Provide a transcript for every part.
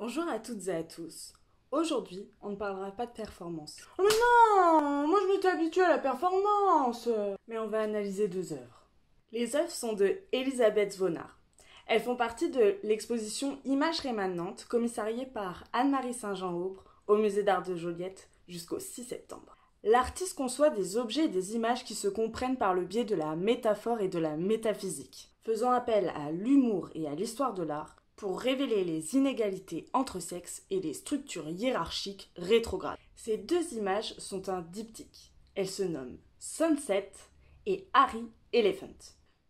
Bonjour à toutes et à tous. Aujourd'hui, on ne parlera pas de performance. Oh mais non Moi je m'étais habituée à la performance Mais on va analyser deux œuvres. Les œuvres sont de Elisabeth Vonard. Elles font partie de l'exposition Images rémanentes, commissariée par Anne-Marie Saint-Jean-Aubre au musée d'art de Joliette jusqu'au 6 septembre. L'artiste conçoit des objets et des images qui se comprennent par le biais de la métaphore et de la métaphysique. Faisant appel à l'humour et à l'histoire de l'art, pour révéler les inégalités entre sexes et les structures hiérarchiques rétrogrades. Ces deux images sont un diptyque. Elles se nomment Sunset et Harry Elephant.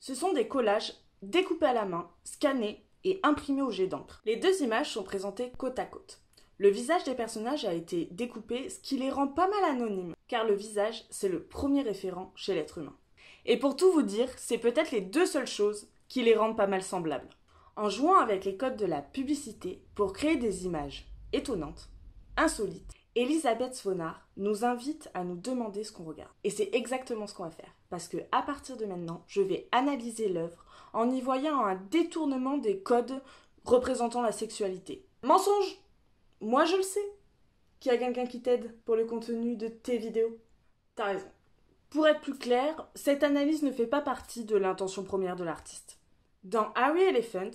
Ce sont des collages découpés à la main, scannés et imprimés au jet d'encre. Les deux images sont présentées côte à côte. Le visage des personnages a été découpé, ce qui les rend pas mal anonymes, car le visage, c'est le premier référent chez l'être humain. Et pour tout vous dire, c'est peut-être les deux seules choses qui les rendent pas mal semblables en jouant avec les codes de la publicité pour créer des images étonnantes, insolites. Elisabeth Svonard nous invite à nous demander ce qu'on regarde. Et c'est exactement ce qu'on va faire. Parce que à partir de maintenant, je vais analyser l'œuvre en y voyant un détournement des codes représentant la sexualité. Mensonge Moi je le sais Qu'il y a quelqu'un qui t'aide pour le contenu de tes vidéos. T'as raison. Pour être plus clair, cette analyse ne fait pas partie de l'intention première de l'artiste. Dans Harry Elephant,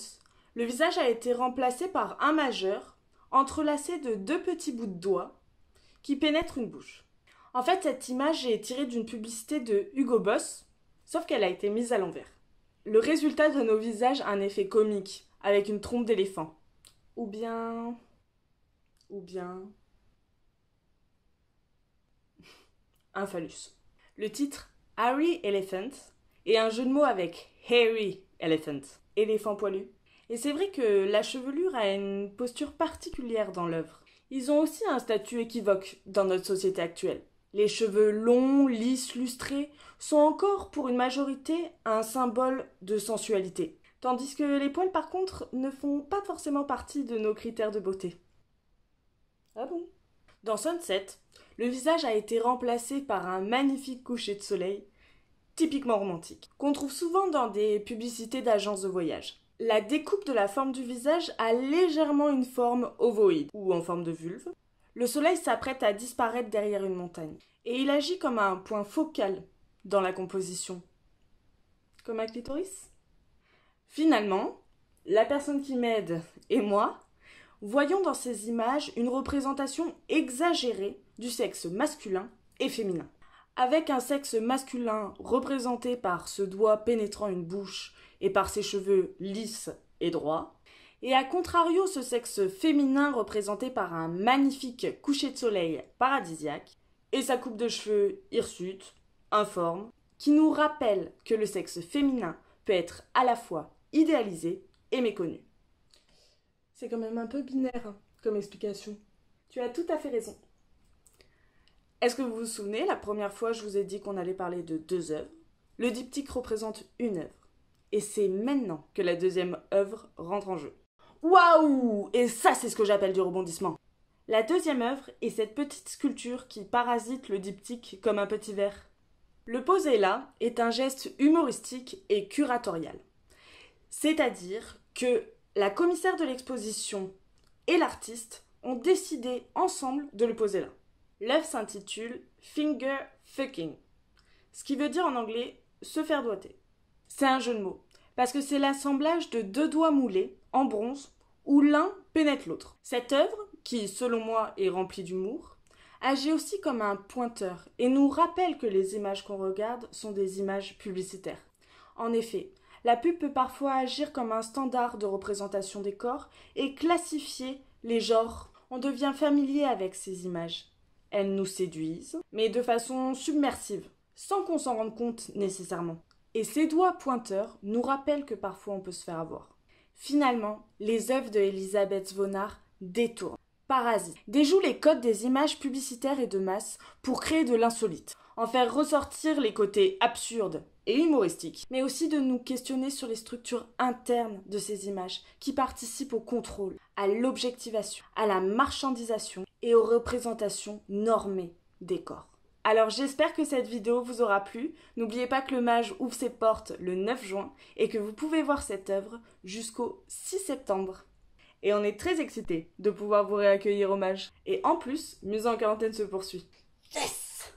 le visage a été remplacé par un majeur, entrelacé de deux petits bouts de doigts, qui pénètrent une bouche. En fait, cette image est tirée d'une publicité de Hugo Boss, sauf qu'elle a été mise à l'envers. Le résultat donne au visage un effet comique, avec une trompe d'éléphant. Ou bien. Ou bien. un phallus. Le titre Harry Elephant est un jeu de mots avec Harry Elephant, éléphant poilu. Et c'est vrai que la chevelure a une posture particulière dans l'œuvre. Ils ont aussi un statut équivoque dans notre société actuelle. Les cheveux longs, lisses, lustrés sont encore pour une majorité un symbole de sensualité, tandis que les poils par contre ne font pas forcément partie de nos critères de beauté. Ah bon Dans Sunset, le visage a été remplacé par un magnifique coucher de soleil typiquement romantique, qu'on trouve souvent dans des publicités d'agences de voyage. La découpe de la forme du visage a légèrement une forme ovoïde ou en forme de vulve. Le soleil s'apprête à disparaître derrière une montagne et il agit comme un point focal dans la composition. Comme un clitoris Finalement, la personne qui m'aide et moi voyons dans ces images une représentation exagérée du sexe masculin et féminin. Avec un sexe masculin représenté par ce doigt pénétrant une bouche et par ses cheveux lisses et droits, et à contrario ce sexe féminin représenté par un magnifique coucher de soleil paradisiaque, et sa coupe de cheveux hirsute, informe, qui nous rappelle que le sexe féminin peut être à la fois idéalisé et méconnu. C'est quand même un peu binaire hein, comme explication. Tu as tout à fait raison. Est-ce que vous vous souvenez, la première fois, je vous ai dit qu'on allait parler de deux œuvres. Le diptyque représente une œuvre. Et c'est maintenant que la deuxième œuvre rentre en jeu. Waouh Et ça, c'est ce que j'appelle du rebondissement. La deuxième œuvre est cette petite sculpture qui parasite le diptyque comme un petit verre. Le poser là est un geste humoristique et curatorial. C'est-à-dire que la commissaire de l'exposition et l'artiste ont décidé ensemble de le poser là. L'œuvre s'intitule Finger Fucking, ce qui veut dire en anglais se faire doigter. C'est un jeu de mots, parce que c'est l'assemblage de deux doigts moulés, en bronze, où l'un pénètre l'autre. Cette œuvre, qui selon moi est remplie d'humour, agit aussi comme un pointeur et nous rappelle que les images qu'on regarde sont des images publicitaires. En effet, la pub peut parfois agir comme un standard de représentation des corps et classifier les genres. On devient familier avec ces images. Elles nous séduisent, mais de façon submersive, sans qu'on s'en rende compte nécessairement. Et ces doigts pointeurs nous rappellent que parfois on peut se faire avoir. Finalement, les œuvres de Elisabeth Vonard détournent, parasitent, déjouent les codes des images publicitaires et de masse pour créer de l'insolite, en faire ressortir les côtés absurdes et humoristiques, mais aussi de nous questionner sur les structures internes de ces images qui participent au contrôle, à l'objectivation, à la marchandisation et aux représentations normées des corps. Alors j'espère que cette vidéo vous aura plu. N'oubliez pas que le mage ouvre ses portes le 9 juin et que vous pouvez voir cette œuvre jusqu'au 6 septembre. Et on est très excités de pouvoir vous réaccueillir au mage. Et en plus, Muse en quarantaine se poursuit. Yes